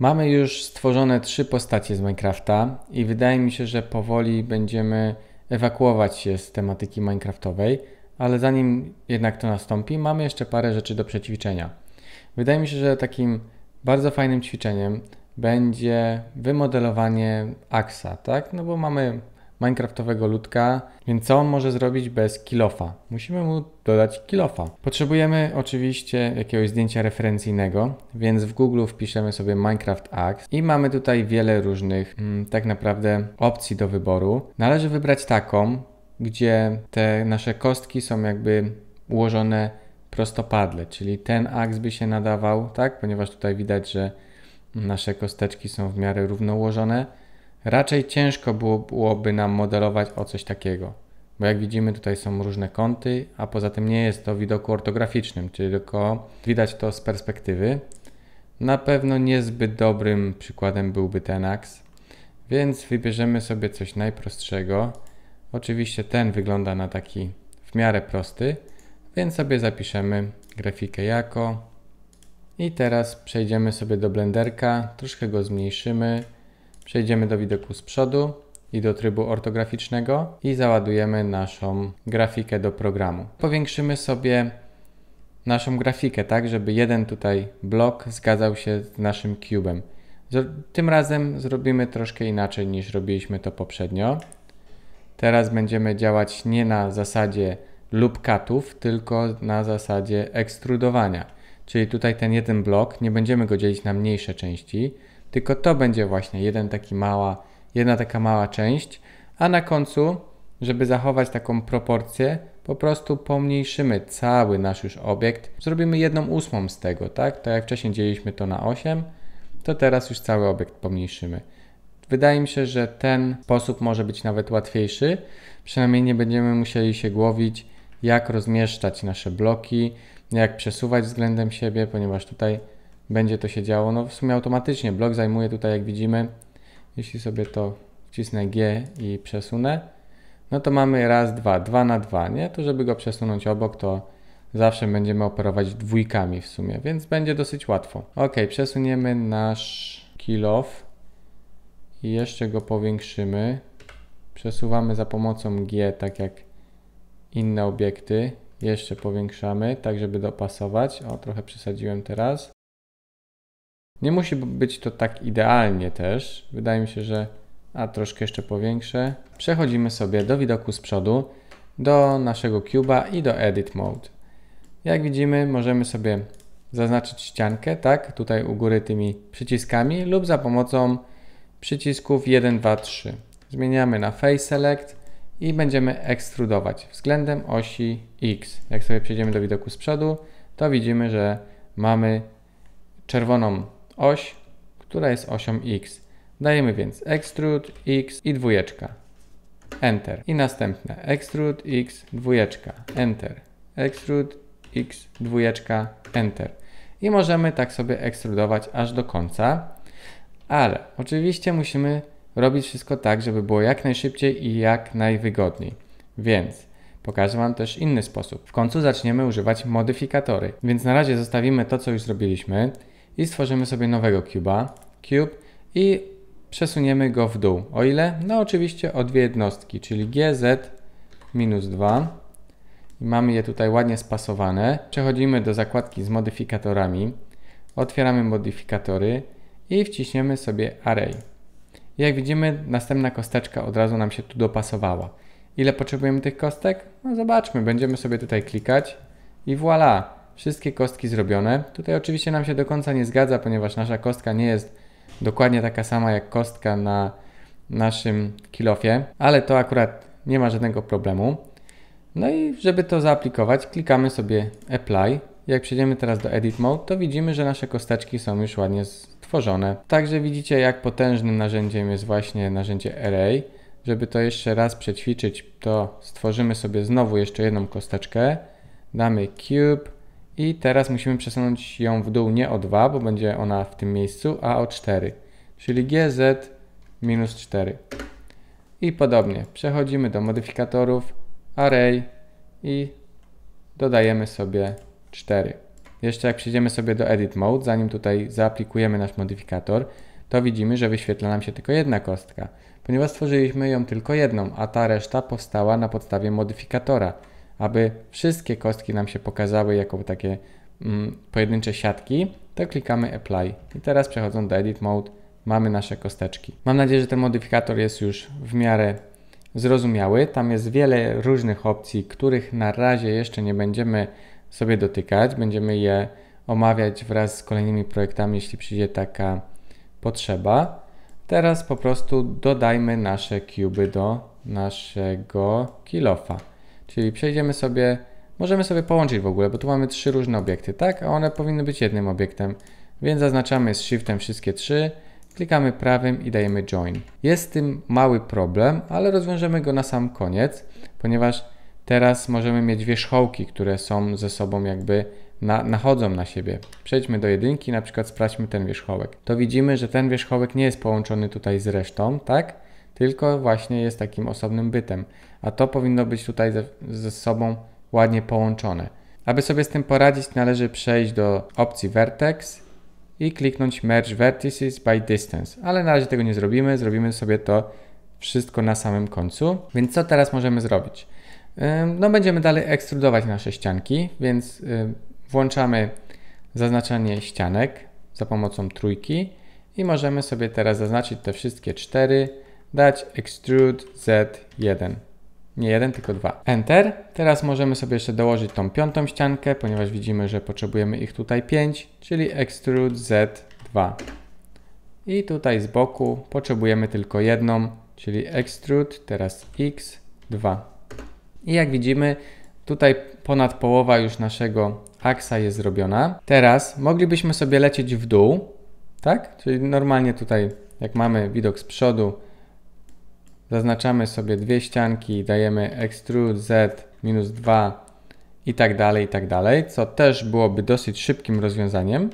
Mamy już stworzone trzy postacie z Minecrafta i wydaje mi się, że powoli będziemy ewakuować się z tematyki Minecraftowej, ale zanim jednak to nastąpi, mamy jeszcze parę rzeczy do przećwiczenia. Wydaje mi się, że takim bardzo fajnym ćwiczeniem będzie wymodelowanie aksa, tak? No bo mamy minecraftowego ludka, więc co on może zrobić bez kilofa? Musimy mu dodać kilofa. Potrzebujemy oczywiście jakiegoś zdjęcia referencyjnego, więc w Google wpiszemy sobie Minecraft Axe i mamy tutaj wiele różnych mm, tak naprawdę opcji do wyboru. Należy wybrać taką, gdzie te nasze kostki są jakby ułożone prostopadle, czyli ten aks by się nadawał, tak? Ponieważ tutaj widać, że nasze kosteczki są w miarę równołożone Raczej ciężko byłoby nam modelować o coś takiego, bo jak widzimy tutaj są różne kąty, a poza tym nie jest to widoku ortograficznym, czyli tylko widać to z perspektywy. Na pewno niezbyt dobrym przykładem byłby ten aks, więc wybierzemy sobie coś najprostszego. Oczywiście ten wygląda na taki w miarę prosty, więc sobie zapiszemy grafikę jako. I teraz przejdziemy sobie do blenderka, troszkę go zmniejszymy. Przejdziemy do widoku z przodu i do trybu ortograficznego i załadujemy naszą grafikę do programu. Powiększymy sobie naszą grafikę, tak żeby jeden tutaj blok zgadzał się z naszym cubem. Tym razem zrobimy troszkę inaczej niż robiliśmy to poprzednio. Teraz będziemy działać nie na zasadzie lub katów, tylko na zasadzie ekstrudowania. Czyli tutaj ten jeden blok, nie będziemy go dzielić na mniejsze części, tylko to będzie właśnie jeden taki mała, jedna taka mała część, a na końcu, żeby zachować taką proporcję, po prostu pomniejszymy cały nasz już obiekt. Zrobimy jedną ósmą z tego, tak? Tak jak wcześniej dzieliliśmy to na 8, to teraz już cały obiekt pomniejszymy. Wydaje mi się, że ten sposób może być nawet łatwiejszy. Przynajmniej nie będziemy musieli się głowić, jak rozmieszczać nasze bloki, jak przesuwać względem siebie, ponieważ tutaj będzie to się działo. No w sumie automatycznie blok zajmuje tutaj, jak widzimy, jeśli sobie to wcisnę G i przesunę, no to mamy raz, dwa, dwa na dwa, nie? To żeby go przesunąć obok, to zawsze będziemy operować dwójkami w sumie, więc będzie dosyć łatwo. Ok, przesuniemy nasz kill off i jeszcze go powiększymy. Przesuwamy za pomocą G, tak jak inne obiekty. Jeszcze powiększamy, tak żeby dopasować. O, trochę przesadziłem teraz. Nie musi być to tak idealnie też. Wydaje mi się, że a troszkę jeszcze powiększę. Przechodzimy sobie do widoku z przodu, do naszego cuba i do edit mode. Jak widzimy możemy sobie zaznaczyć ściankę, tak, tutaj u góry tymi przyciskami lub za pomocą przycisków 1, 2, 3. Zmieniamy na face select i będziemy ekstrudować względem osi X. Jak sobie przejdziemy do widoku z przodu, to widzimy, że mamy czerwoną oś, która jest osią X. Dajemy więc extrude X i dwójeczka. Enter. I następne extrude X, dwójeczka. Enter. Extrude X, dwójeczka. Enter. I możemy tak sobie ekstrudować aż do końca. Ale oczywiście musimy robić wszystko tak, żeby było jak najszybciej i jak najwygodniej. Więc pokażę Wam też inny sposób. W końcu zaczniemy używać modyfikatory. Więc na razie zostawimy to, co już zrobiliśmy i stworzymy sobie nowego cuba, cube i przesuniemy go w dół. O ile? No oczywiście o dwie jednostki, czyli gz minus 2. Mamy je tutaj ładnie spasowane. Przechodzimy do zakładki z modyfikatorami. Otwieramy modyfikatory i wciśniemy sobie array. Jak widzimy, następna kosteczka od razu nam się tu dopasowała. Ile potrzebujemy tych kostek? No zobaczmy, będziemy sobie tutaj klikać i voilà wszystkie kostki zrobione. Tutaj oczywiście nam się do końca nie zgadza, ponieważ nasza kostka nie jest dokładnie taka sama jak kostka na naszym kilofie, ale to akurat nie ma żadnego problemu. No i żeby to zaaplikować, klikamy sobie Apply. Jak przejdziemy teraz do Edit Mode, to widzimy, że nasze kosteczki są już ładnie stworzone. Także widzicie, jak potężnym narzędziem jest właśnie narzędzie Array. Żeby to jeszcze raz przećwiczyć, to stworzymy sobie znowu jeszcze jedną kosteczkę. Damy Cube, i teraz musimy przesunąć ją w dół nie o 2, bo będzie ona w tym miejscu, a o 4. Czyli GZ minus 4. I podobnie. Przechodzimy do modyfikatorów array i dodajemy sobie 4. Jeszcze jak przejdziemy sobie do edit mode, zanim tutaj zaaplikujemy nasz modyfikator, to widzimy, że wyświetla nam się tylko jedna kostka, ponieważ stworzyliśmy ją tylko jedną, a ta reszta powstała na podstawie modyfikatora aby wszystkie kostki nam się pokazały jako takie mm, pojedyncze siatki, to klikamy Apply. I teraz przechodząc do Edit Mode mamy nasze kosteczki. Mam nadzieję, że ten modyfikator jest już w miarę zrozumiały. Tam jest wiele różnych opcji, których na razie jeszcze nie będziemy sobie dotykać. Będziemy je omawiać wraz z kolejnymi projektami, jeśli przyjdzie taka potrzeba. Teraz po prostu dodajmy nasze kuby do naszego kilofa. Czyli przejdziemy sobie, możemy sobie połączyć w ogóle, bo tu mamy trzy różne obiekty, tak? A one powinny być jednym obiektem. Więc zaznaczamy z Shiftem wszystkie trzy, klikamy prawym i dajemy Join. Jest z tym mały problem, ale rozwiążemy go na sam koniec, ponieważ teraz możemy mieć wierzchołki, które są ze sobą jakby na, nachodzą na siebie. Przejdźmy do jedynki, na przykład sprawdźmy ten wierzchołek. To widzimy, że ten wierzchołek nie jest połączony tutaj z resztą, tak? tylko właśnie jest takim osobnym bytem. A to powinno być tutaj ze, ze sobą ładnie połączone. Aby sobie z tym poradzić, należy przejść do opcji Vertex i kliknąć Merge Vertices by Distance. Ale na razie tego nie zrobimy, zrobimy sobie to wszystko na samym końcu. Więc co teraz możemy zrobić? No będziemy dalej ekstrudować nasze ścianki, więc y, włączamy zaznaczanie ścianek za pomocą trójki i możemy sobie teraz zaznaczyć te wszystkie cztery dać extrude Z1. Nie jeden, tylko dwa. Enter. Teraz możemy sobie jeszcze dołożyć tą piątą ściankę, ponieważ widzimy, że potrzebujemy ich tutaj 5, czyli extrude Z2. I tutaj z boku potrzebujemy tylko jedną, czyli extrude, teraz X2. I jak widzimy, tutaj ponad połowa już naszego aksa jest zrobiona. Teraz moglibyśmy sobie lecieć w dół, tak? Czyli normalnie tutaj, jak mamy widok z przodu, Zaznaczamy sobie dwie ścianki, dajemy extrude z minus 2 i tak dalej, i tak dalej, co też byłoby dosyć szybkim rozwiązaniem,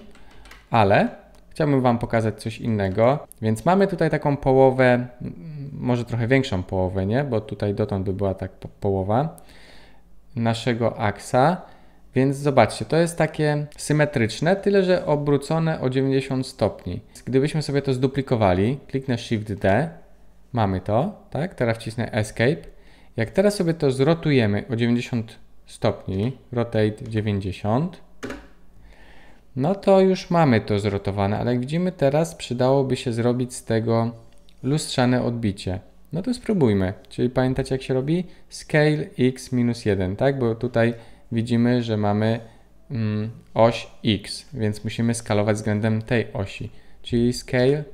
ale chciałbym Wam pokazać coś innego. Więc mamy tutaj taką połowę, może trochę większą połowę, nie? Bo tutaj dotąd by była tak po połowa naszego aksa. Więc zobaczcie, to jest takie symetryczne, tyle że obrócone o 90 stopni. Gdybyśmy sobie to zduplikowali, kliknę Shift D, Mamy to, tak? Teraz wcisnę Escape. Jak teraz sobie to zrotujemy o 90 stopni, rotate 90, no to już mamy to zrotowane, ale jak widzimy teraz przydałoby się zrobić z tego lustrzane odbicie. No to spróbujmy, czyli pamiętacie jak się robi? Scale x minus 1, tak? Bo tutaj widzimy, że mamy mm, oś x, więc musimy skalować względem tej osi, czyli scale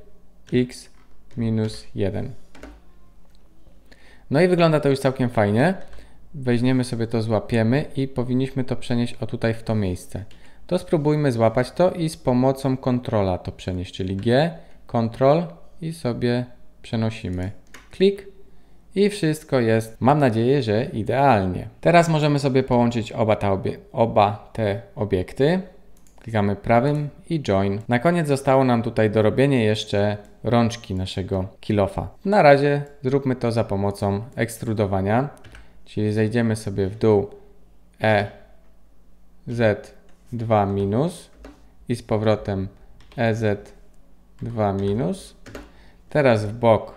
x minus 1. No i wygląda to już całkiem fajnie. Weźmiemy sobie to, złapiemy i powinniśmy to przenieść o tutaj w to miejsce. To spróbujmy złapać to i z pomocą kontrola to przenieść, czyli G, Ctrl i sobie przenosimy. Klik i wszystko jest, mam nadzieję, że idealnie. Teraz możemy sobie połączyć oba, ta obie, oba te obiekty. Klikamy prawym i join. Na koniec zostało nam tutaj dorobienie jeszcze rączki naszego kilofa. Na razie zróbmy to za pomocą ekstrudowania, czyli zejdziemy sobie w dół E Z2 minus i z powrotem EZ2 minus. Teraz w bok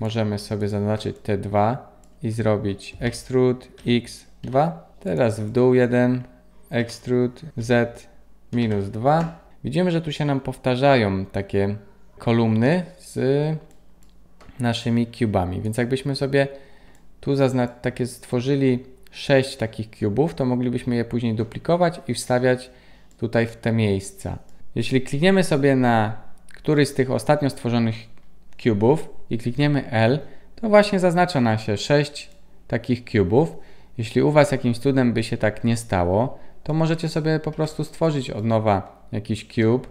możemy sobie zaznaczyć te 2 i zrobić extrude x2. Teraz w dół 1 extrude z minus 2. Widzimy, że tu się nam powtarzają takie kolumny z naszymi kubami. Więc jakbyśmy sobie tu takie stworzyli 6 takich kubów, to moglibyśmy je później duplikować i wstawiać tutaj w te miejsca. Jeśli klikniemy sobie na któryś z tych ostatnio stworzonych kubów i klikniemy L, to właśnie zaznacza nam się 6 takich kubów. Jeśli u Was jakimś cudem by się tak nie stało, to możecie sobie po prostu stworzyć od nowa jakiś cube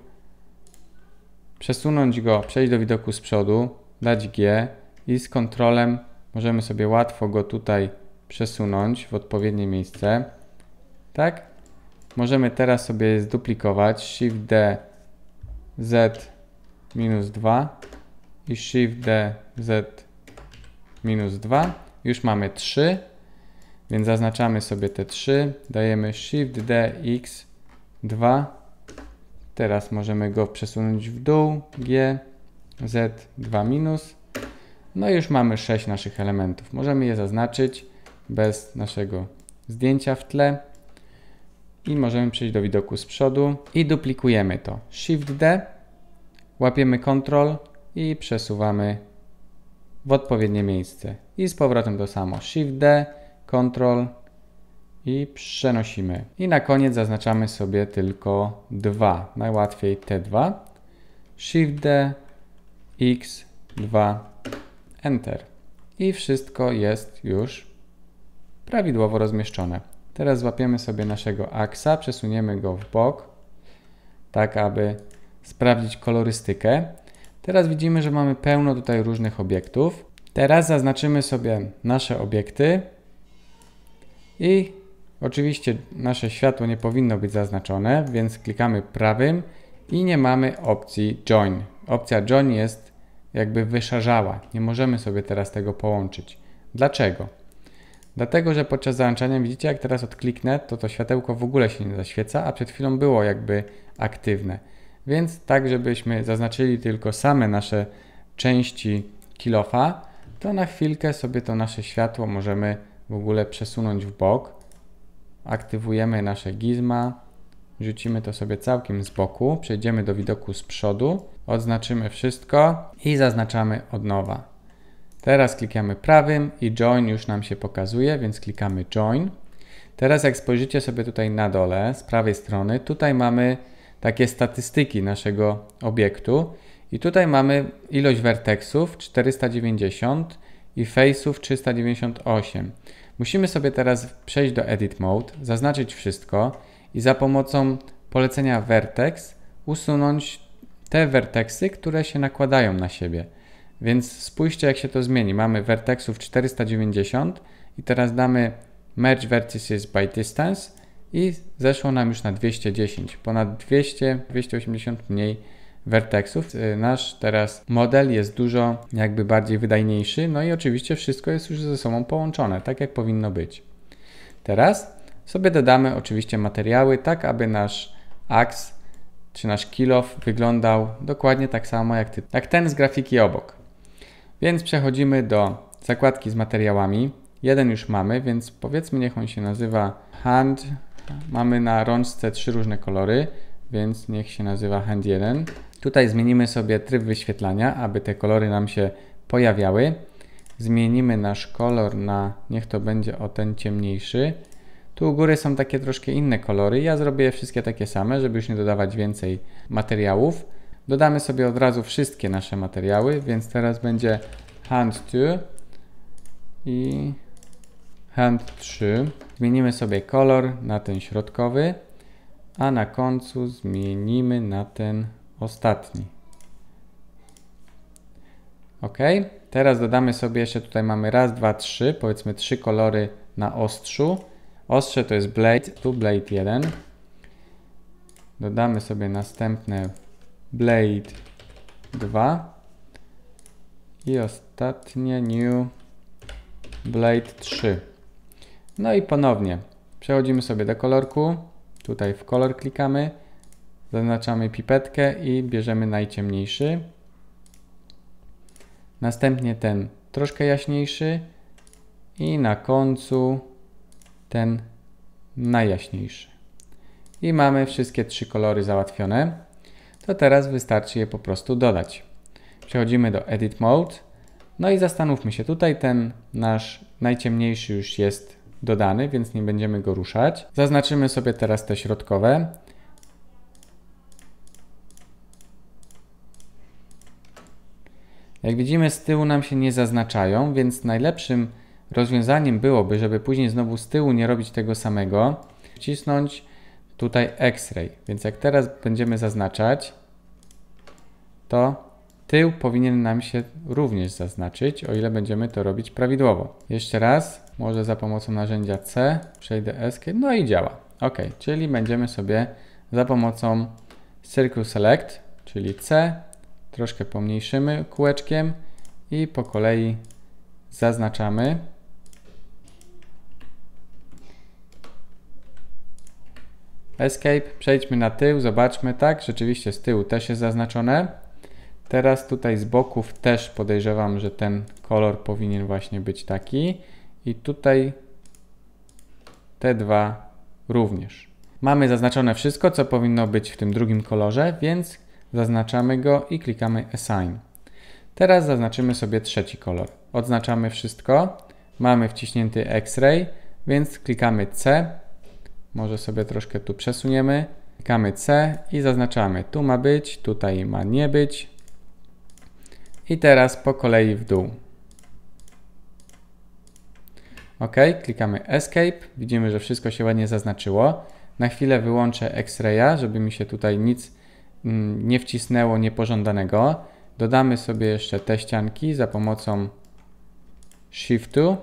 przesunąć go, przejść do widoku z przodu, dać G i z kontrolem możemy sobie łatwo go tutaj przesunąć w odpowiednie miejsce. Tak? Możemy teraz sobie zduplikować Shift D Z minus 2 i Shift D Z minus 2. Już mamy 3, więc zaznaczamy sobie te 3. Dajemy Shift D X 2 Teraz możemy go przesunąć w dół, G, Z, 2 minus. No i już mamy 6 naszych elementów. Możemy je zaznaczyć bez naszego zdjęcia w tle. I możemy przejść do widoku z przodu i duplikujemy to. Shift D, łapiemy Ctrl i przesuwamy w odpowiednie miejsce. I z powrotem to samo. Shift D, Ctrl i przenosimy. I na koniec zaznaczamy sobie tylko dwa Najłatwiej te dwa. Shift D, X, 2, Enter. I wszystko jest już prawidłowo rozmieszczone. Teraz złapiemy sobie naszego aksa, przesuniemy go w bok, tak aby sprawdzić kolorystykę. Teraz widzimy, że mamy pełno tutaj różnych obiektów. Teraz zaznaczymy sobie nasze obiekty i Oczywiście nasze światło nie powinno być zaznaczone, więc klikamy prawym i nie mamy opcji join. Opcja join jest jakby wyszarzała. Nie możemy sobie teraz tego połączyć. Dlaczego? Dlatego, że podczas załączania, widzicie jak teraz odkliknę, to to światełko w ogóle się nie zaświeca, a przed chwilą było jakby aktywne. Więc tak, żebyśmy zaznaczyli tylko same nasze części kilofa, to na chwilkę sobie to nasze światło możemy w ogóle przesunąć w bok aktywujemy nasze gizma, rzucimy to sobie całkiem z boku, przejdziemy do widoku z przodu, odznaczymy wszystko i zaznaczamy od nowa. Teraz klikamy prawym i join już nam się pokazuje, więc klikamy join. Teraz jak spojrzycie sobie tutaj na dole, z prawej strony, tutaj mamy takie statystyki naszego obiektu i tutaj mamy ilość werteksów 490, i Faceów 398. Musimy sobie teraz przejść do Edit Mode, zaznaczyć wszystko i za pomocą polecenia Vertex usunąć te verteksy, które się nakładają na siebie. Więc spójrzcie jak się to zmieni. Mamy vertexów 490 i teraz damy Merge Vertices by Distance i zeszło nam już na 210, ponad 200, 280 mniej vertexów. Y, nasz teraz model jest dużo jakby bardziej wydajniejszy, no i oczywiście wszystko jest już ze sobą połączone, tak jak powinno być. Teraz sobie dodamy oczywiście materiały, tak aby nasz axe czy nasz kilow wyglądał dokładnie tak samo jak, ty, jak ten z grafiki obok. Więc przechodzimy do zakładki z materiałami. Jeden już mamy, więc powiedzmy niech on się nazywa hand. Mamy na rączce trzy różne kolory, więc niech się nazywa hand 1. Tutaj zmienimy sobie tryb wyświetlania, aby te kolory nam się pojawiały. Zmienimy nasz kolor na, niech to będzie o ten ciemniejszy. Tu u góry są takie troszkę inne kolory. Ja zrobię wszystkie takie same, żeby już nie dodawać więcej materiałów. Dodamy sobie od razu wszystkie nasze materiały, więc teraz będzie hand 2 i hand 3. Zmienimy sobie kolor na ten środkowy, a na końcu zmienimy na ten ostatni. Ok, teraz dodamy sobie jeszcze tutaj mamy raz, dwa, trzy, powiedzmy trzy kolory na ostrzu. Ostrze to jest blade, tu blade 1. Dodamy sobie następne blade 2 i ostatnie new blade 3. No i ponownie przechodzimy sobie do kolorku, tutaj w kolor klikamy Zaznaczamy pipetkę i bierzemy najciemniejszy. Następnie ten troszkę jaśniejszy i na końcu ten najjaśniejszy. I mamy wszystkie trzy kolory załatwione. To teraz wystarczy je po prostu dodać. Przechodzimy do Edit Mode. No i zastanówmy się, tutaj ten nasz najciemniejszy już jest dodany, więc nie będziemy go ruszać. Zaznaczymy sobie teraz te środkowe Jak widzimy z tyłu nam się nie zaznaczają, więc najlepszym rozwiązaniem byłoby, żeby później znowu z tyłu nie robić tego samego, wcisnąć tutaj X-ray. Więc jak teraz będziemy zaznaczać, to tył powinien nam się również zaznaczyć, o ile będziemy to robić prawidłowo. Jeszcze raz, może za pomocą narzędzia C, przejdę Escape, no i działa. Ok, czyli będziemy sobie za pomocą Circle Select, czyli C, troszkę pomniejszymy kółeczkiem i po kolei zaznaczamy. Escape, przejdźmy na tył, zobaczmy, tak, rzeczywiście z tyłu też jest zaznaczone. Teraz tutaj z boków też podejrzewam, że ten kolor powinien właśnie być taki. I tutaj te dwa również. Mamy zaznaczone wszystko, co powinno być w tym drugim kolorze, więc Zaznaczamy go i klikamy Assign. Teraz zaznaczymy sobie trzeci kolor. Odznaczamy wszystko. Mamy wciśnięty X-ray, więc klikamy C. Może sobie troszkę tu przesuniemy. Klikamy C i zaznaczamy. Tu ma być, tutaj ma nie być. I teraz po kolei w dół. OK, klikamy Escape. Widzimy, że wszystko się ładnie zaznaczyło. Na chwilę wyłączę X-Raya, żeby mi się tutaj nic Mm, nie wcisnęło niepożądanego. Dodamy sobie jeszcze te ścianki za pomocą Shiftu.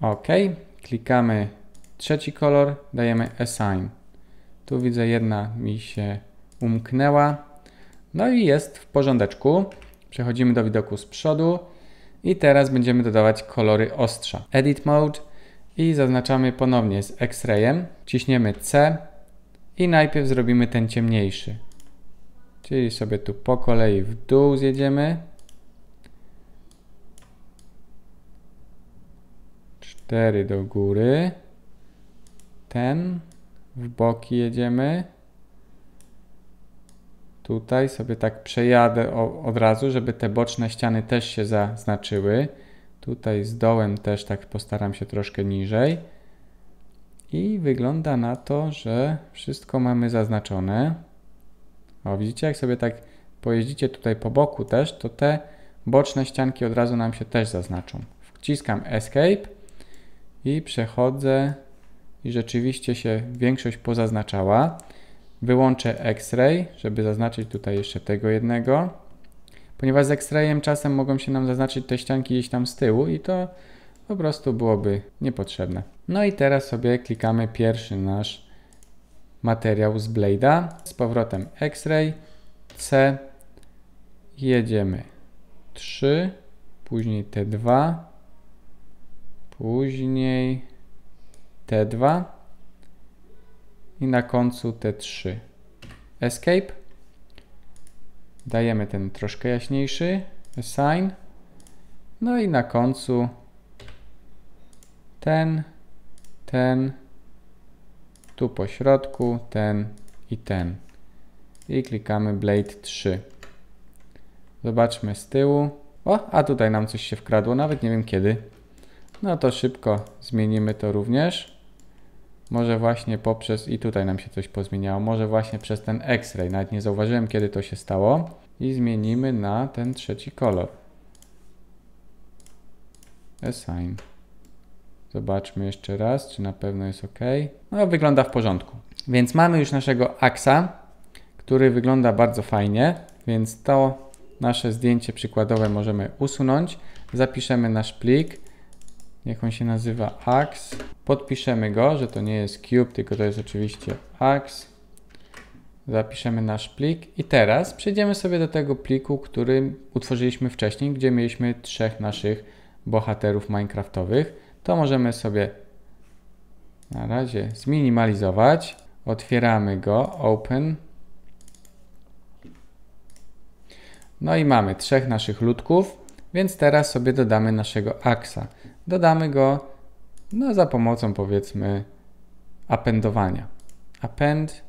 OK. Klikamy trzeci kolor, dajemy Assign. Tu widzę jedna mi się umknęła. No i jest w porządeczku. Przechodzimy do widoku z przodu. I teraz będziemy dodawać kolory ostrza. Edit Mode i zaznaczamy ponownie z X-rayem. Ciśniemy C i najpierw zrobimy ten ciemniejszy. Czyli sobie tu po kolei w dół zjedziemy. 4 do góry. Ten. W boki jedziemy. Tutaj sobie tak przejadę od razu, żeby te boczne ściany też się zaznaczyły. Tutaj z dołem też tak postaram się troszkę niżej. I wygląda na to, że wszystko mamy zaznaczone. O, widzicie, jak sobie tak pojeździcie tutaj po boku też, to te boczne ścianki od razu nam się też zaznaczą. Wciskam Escape i przechodzę i rzeczywiście się większość pozaznaczała. Wyłączę X-ray, żeby zaznaczyć tutaj jeszcze tego jednego. Ponieważ z X-rayem czasem mogą się nam zaznaczyć te ścianki gdzieś tam z tyłu i to po prostu byłoby niepotrzebne. No i teraz sobie klikamy pierwszy nasz materiał z Blade'a. Z powrotem X-ray, C, jedziemy 3, później T2, później T2 i na końcu te trzy. Escape. Dajemy ten troszkę jaśniejszy. Assign. No i na końcu ten, ten, tu po środku, ten i ten. I klikamy Blade 3. Zobaczmy z tyłu. O, a tutaj nam coś się wkradło, nawet nie wiem kiedy. No to szybko zmienimy to również. Może właśnie poprzez, i tutaj nam się coś pozmieniało, może właśnie przez ten X-ray. Nawet nie zauważyłem, kiedy to się stało. I zmienimy na ten trzeci kolor. Assign. Zobaczmy jeszcze raz, czy na pewno jest ok. No, wygląda w porządku. Więc mamy już naszego aksa, który wygląda bardzo fajnie, więc to nasze zdjęcie przykładowe możemy usunąć. Zapiszemy nasz plik. Jak on się nazywa ax Podpiszemy go, że to nie jest cube, tylko to jest oczywiście ax. Zapiszemy nasz plik i teraz przejdziemy sobie do tego pliku, który utworzyliśmy wcześniej, gdzie mieliśmy trzech naszych bohaterów minecraftowych. To możemy sobie na razie zminimalizować. Otwieramy go, open. No i mamy trzech naszych ludków, więc teraz sobie dodamy naszego aksa. Dodamy go no za pomocą powiedzmy appendowania. Append,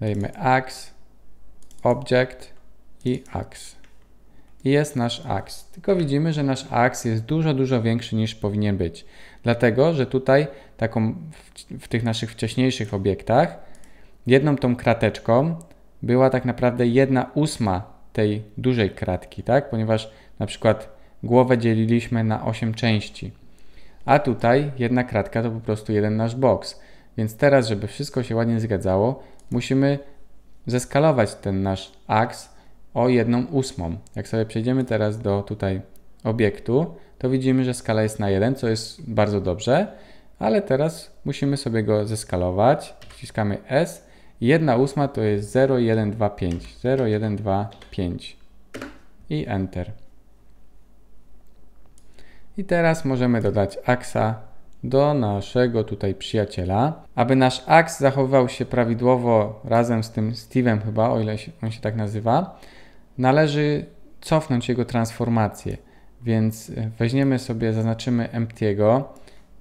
dajmy ax, object i ax. I jest nasz ax. Tylko widzimy, że nasz ax jest dużo, dużo większy niż powinien być. Dlatego, że tutaj taką w, w tych naszych wcześniejszych obiektach jedną tą krateczką była tak naprawdę jedna ósma tej dużej kratki, tak? Ponieważ na przykład głowę dzieliliśmy na 8 części a tutaj jedna kratka to po prostu jeden nasz boks. Więc teraz, żeby wszystko się ładnie zgadzało, musimy zeskalować ten nasz aks o jedną ósmą. Jak sobie przejdziemy teraz do tutaj obiektu, to widzimy, że skala jest na 1, co jest bardzo dobrze, ale teraz musimy sobie go zeskalować. Wciskamy S. 1 ósma to jest 0,125. 0,125 i Enter. I teraz możemy dodać aksa do naszego tutaj przyjaciela. Aby nasz aks zachowywał się prawidłowo razem z tym Steve'em chyba, o ile on się tak nazywa, należy cofnąć jego transformację. Więc e, weźmiemy sobie, zaznaczymy empty'ego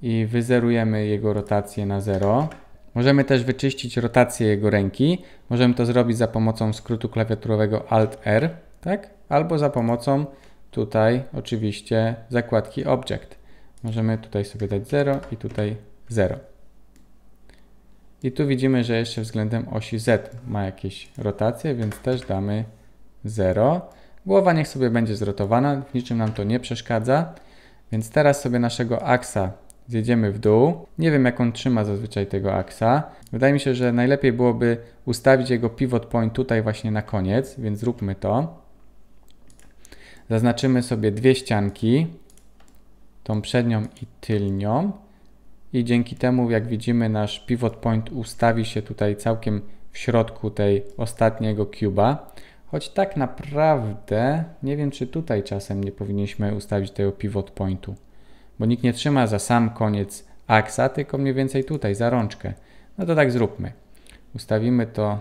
i wyzerujemy jego rotację na 0. Możemy też wyczyścić rotację jego ręki. Możemy to zrobić za pomocą skrótu klawiaturowego Alt-R, tak? Albo za pomocą tutaj oczywiście zakładki Object. Możemy tutaj sobie dać 0 i tutaj 0. I tu widzimy, że jeszcze względem osi Z ma jakieś rotacje, więc też damy 0. Głowa niech sobie będzie zrotowana, w niczym nam to nie przeszkadza. Więc teraz sobie naszego aksa zjedziemy w dół. Nie wiem jak on trzyma zazwyczaj tego aksa. Wydaje mi się, że najlepiej byłoby ustawić jego pivot point tutaj właśnie na koniec, więc zróbmy to. Zaznaczymy sobie dwie ścianki, tą przednią i tylnią i dzięki temu jak widzimy nasz pivot point ustawi się tutaj całkiem w środku tej ostatniego cuba. Choć tak naprawdę nie wiem czy tutaj czasem nie powinniśmy ustawić tego pivot pointu, bo nikt nie trzyma za sam koniec aksa, tylko mniej więcej tutaj za rączkę. No to tak zróbmy. Ustawimy to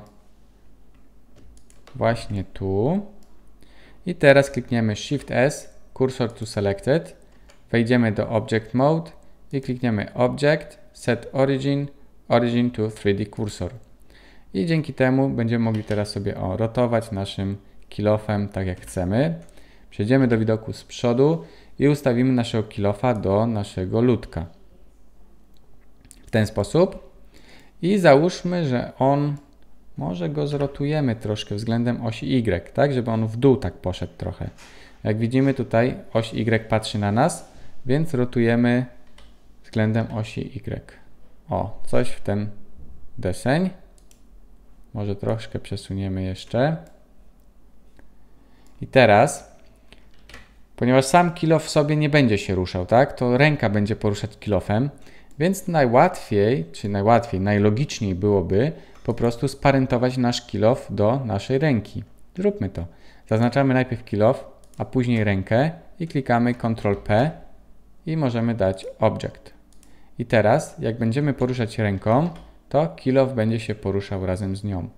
właśnie tu. I teraz klikniemy Shift S, Cursor to Selected, wejdziemy do Object Mode i klikniemy Object, Set Origin, Origin to 3D Cursor. I dzięki temu będziemy mogli teraz sobie o, rotować naszym kilofem tak jak chcemy. Przejdziemy do widoku z przodu i ustawimy naszego kilofa do naszego ludka. W ten sposób. I załóżmy, że on może go zrotujemy troszkę względem osi Y, tak? Żeby on w dół tak poszedł trochę. Jak widzimy tutaj oś Y patrzy na nas, więc rotujemy względem osi Y. O, coś w ten deseń. Może troszkę przesuniemy jeszcze. I teraz, ponieważ sam kilof sobie nie będzie się ruszał, tak? To ręka będzie poruszać kilofem, więc najłatwiej, czy najłatwiej, najlogiczniej byłoby po prostu sparentować nasz kilof do naszej ręki. Zróbmy to. Zaznaczamy najpierw kilof, a później rękę i klikamy Ctrl P i możemy dać Object. I teraz, jak będziemy poruszać ręką, to kilof będzie się poruszał razem z nią.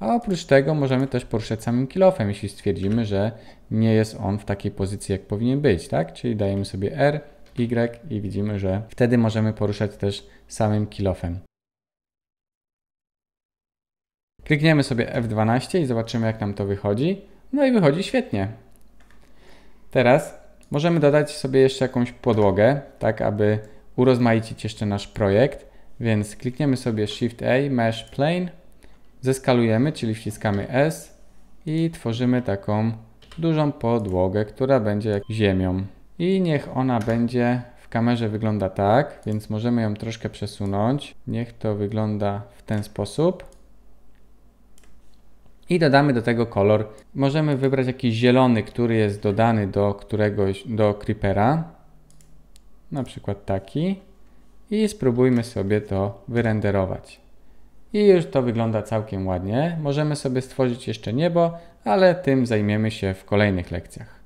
A oprócz tego możemy też poruszać samym kilofem, jeśli stwierdzimy, że nie jest on w takiej pozycji, jak powinien być, tak? Czyli dajemy sobie R, Y i widzimy, że wtedy możemy poruszać też samym kilofem. Klikniemy sobie F12 i zobaczymy jak nam to wychodzi. No i wychodzi świetnie. Teraz możemy dodać sobie jeszcze jakąś podłogę, tak aby urozmaicić jeszcze nasz projekt. Więc klikniemy sobie Shift A, Mesh Plane, zeskalujemy, czyli wciskamy S i tworzymy taką dużą podłogę, która będzie jak ziemią. I niech ona będzie w kamerze wygląda tak, więc możemy ją troszkę przesunąć. Niech to wygląda w ten sposób i dodamy do tego kolor. Możemy wybrać jakiś zielony, który jest dodany do któregoś, do creepera, na przykład taki i spróbujmy sobie to wyrenderować. I już to wygląda całkiem ładnie. Możemy sobie stworzyć jeszcze niebo, ale tym zajmiemy się w kolejnych lekcjach.